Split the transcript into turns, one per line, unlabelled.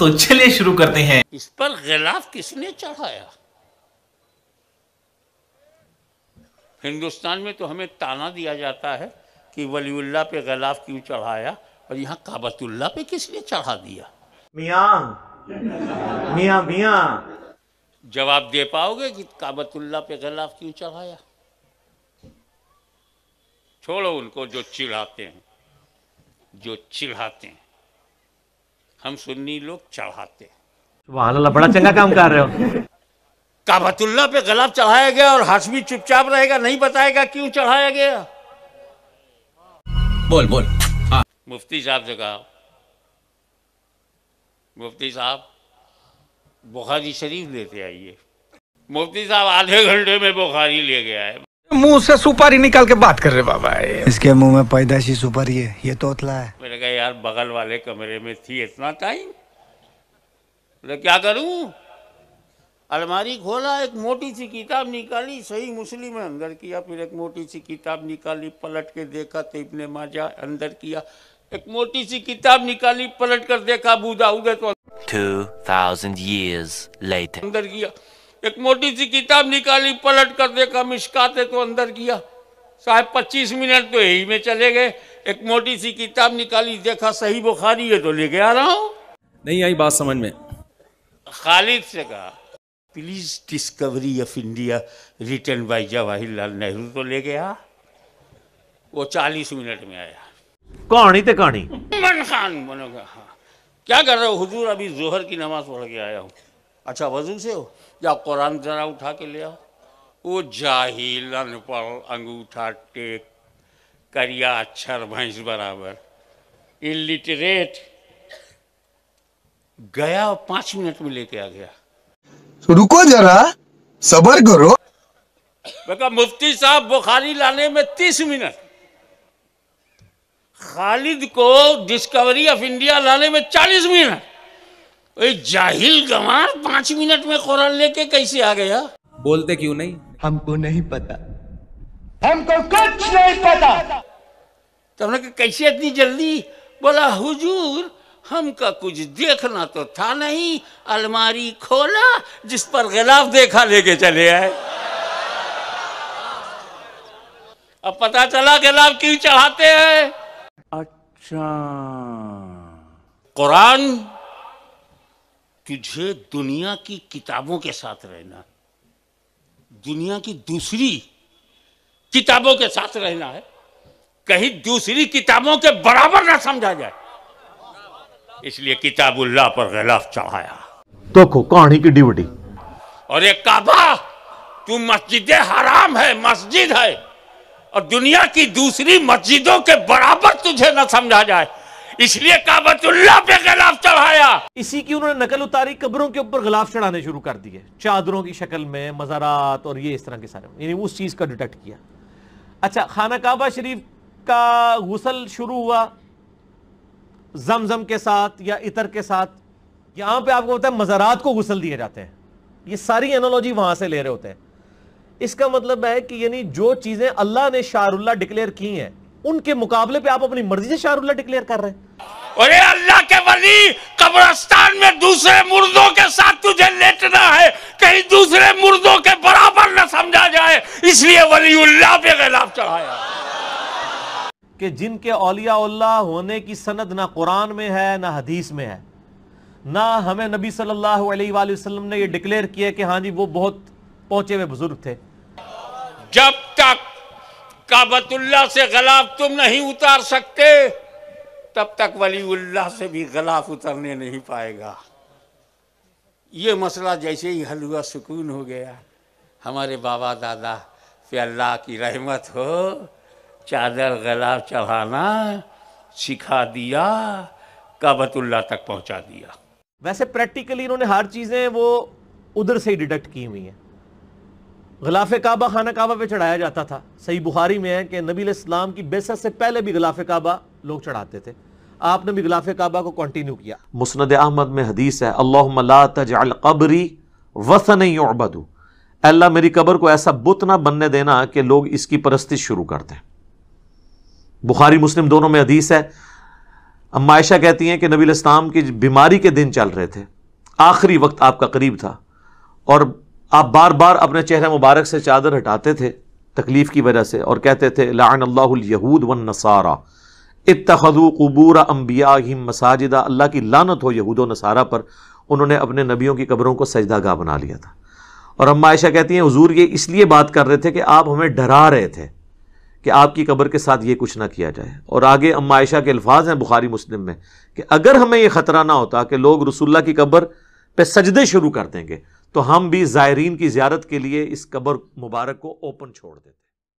तो चलिए शुरू करते हैं इस पर गिलाफ किसने चढ़ाया हिंदुस्तान में तो हमें ताना दिया जाता है कि वलीउल्ला पे गिलाफ क्यों चढ़ाया और यहाँ काबतुल्ला पे किसने चढ़ा दिया
मिया मिया मिया
जवाब दे पाओगे कि काबतुल्ला पे गिलाफ क्यों चढ़ाया छोड़ो उनको जो चिढ़ाते हैं जो चिढ़ाते हैं हम सुन्नी लोग चढ़ाते
हैं बड़ा चंगा काम कर रहे हो
काबतुल्ला पे गलाब चढ़ाया गया और हाशमी चुपचाप रहेगा नहीं बताएगा क्यों चढ़ाया गया बोल बोल हाँ। मुफ्ती साहब से कहा मुफ्ती साहब बुखारी शरीफ लेते आइए मुफ्ती साहब आधे घंटे में बुखारी ले गया है मुंह से सुपारी निकाल के बात कर रहे बाबा इसके मुंह में पैदाशी सुपारी है ये तोतला है मेरे कहा यार बगल वाले कमरे में थी इतना टाइम बोले क्या करूं अलमारी खोला एक मोटी सी किताब निकाली सही मुस्लिम अंदर किया फिर एक मोटी सी किताब निकाली पलट के देखा तो इतने माजा अंदर किया एक मोटी सी किताब निकाली पलट कर देखा बूदा उदे तो 2000 years later अंदर किया एक मोटी सी किताब निकाली पलट कर देखा मिशकाते तो अंदर किया साहब पच्चीस मिनट तो यही में चले गए एक मोटी सी किताब निकाली देखा सही बुखारी है तो लेके आ रहा हूँ नहीं आई बात समझ में खालिद से कहा please Discovery of India written by Jawaharlal Nehru तो ले गया वो चालीस मिनट में
आया कहानी तो कहानी
मन खान बनो क्या कर रहे हो हजूर अभी जोहर की नमाज पढ़ के आया हूँ अच्छा वजू से हो या कुरान जरा उठा के ले आओ वो जाहिल अनपढ़ अंगूठा टेक करिया अक्षर भैंस बराबर इलिटरेट गया पांच मिनट में लेके आ गया तो रुको जरा सबर करो बेटा मुफ्ती साहब बुखारी लाने में तीस मिनट खालिद को डिस्कवरी ऑफ इंडिया लाने में चालीस मिनट
जाहिल गवार
पांच मिनट में कुरान लेके कैसे आ गया
बोलते क्यों नहीं हमको नहीं पता
हमको कुछ नहीं पता तो हमने कहा कैसे इतनी जल्दी बोला हुजूर हमका कुछ देखना तो था नहीं अलमारी खोला जिस पर गिलाफ देखा लेके चले आए अब पता चला गिलाफ क्यों चढ़ाते हैं अच्छा कुरान तुझे दुनिया की किताबों के साथ रहना है दुनिया की दूसरी किताबों के साथ रहना है कहीं दूसरी किताबों के बराबर ना समझा जाए इसलिए किताबुल्लाह पर गलाफ चढ़ाया
देखो कहानी की डिवटी
और ये काबा तू मस्जिद हराम है मस्जिद है और दुनिया की दूसरी मस्जिदों के बराबर तुझे ना समझा जाए इसलिए काबतुल्ला पे गलाफ चढ़ाया
इसी की उन्होंने नकल उतारी कब्रों के ऊपर गलाफ चढ़ाने शुरू कर दिए चादरों की शक्ल में मजारात और ये इस तरह के सारे यानी उस चीज का डिटेक्ट किया अच्छा खाना काबा शरीफ का गुसल शुरू हुआ जमजम के साथ या इतर के साथ यहां पे आपको होता है मजारात को गुसल दिए जाते हैं ये सारी एनोलॉजी वहां से ले रहे होते हैं इसका मतलब है कि यानी जो चीजें अल्लाह ने शारुल्ला डिक्लेयर की हैं उनके मुकाबले पे आप अपनी मर्जी से शारुल्ला डिक्लेयर कर रहे हैं अरे अल्लाह के वली कब्रस्तान
में दूसरे मुर्दों के साथ तुझे लेटना है कहीं दूसरे मुर्दों के बराबर न समझा जाए इसलिए वली उल्लाह पे गैलाब चढ़ाया
कि जिनके अलिया होने की सनद ना कुरान में है ना हदीस में है ना हमें नबी सल्लल्लाहु अलैहि वसल्लम ने ये डिक्लेयर किया कि हाँ जी वो बहुत पहुंचे हुए बुजुर्ग थे
जब तक काबतुल्ला से गलाब तुम नहीं उतार सकते तब तक वली से भी गलाफ उतरने नहीं पाएगा ये मसला जैसे ही हल हुआ सुकून हो गया हमारे बाबा दादा पे अल्लाह की रहमत हो चादर गलाफ चढ़ाना सिखा दिया काबतुल्ला तक पहुंचा दिया
वैसे प्रैक्टिकली इन्होंने हर चीज़ें वो उधर से ही डिटेक्ट की हुई हैं गलाफ काबा खाना काबा पे चढ़ाया जाता था सही बुखारी में है कि नबी इस्लाम की बेसत से पहले भी गलाफ काबा लोग चढ़ाते थे आपने भी गिलाफ काबा को कंटिन्यू किया मुस्ंद अहमद में हदीस है अल्लाह तजल वसन बदू अल्लाह मेरी कब्र को ऐसा बुत ना बनने देना कि लोग इसकी परस्तिश शुरू कर दें बुखारी मुस्लिम दोनों में हदीस है अम्मायशा कहती हैं कि नबी इस्लाम की बीमारी के दिन चल रहे थे आखिरी वक्त आपका करीब था और आप बार बार अपने चेहरे मुबारक से चादर हटाते थे तकलीफ़ की वजह से और कहते थे लान यहूद वन नसारा इतखजू कबूर अम्बिया ही मसाजिदा अल्लाह की लानत हो यहूद नसारा पर उन्होंने अपने नबियों की कबरों को सजदा गाह बना लिया था और अम्मा आयशा कहती हैं हजूर ये इसलिए बात कर रहे थे कि आप हमें डरा रहे थे कि आपकी कबर के साथ ये कुछ ना किया जाए और आगे अम्मा आयशा के अल्फाज हैं बुखारी मुस्लिम में कि अगर हमें यह ख़तरा ना होता कि लोग रसुल्ला की कब्र पर सजदे शुरू कर देंगे तो हम भी ज़ायरीन की जियारत के लिए इस कबर मुबारक को ओपन छोड़ देते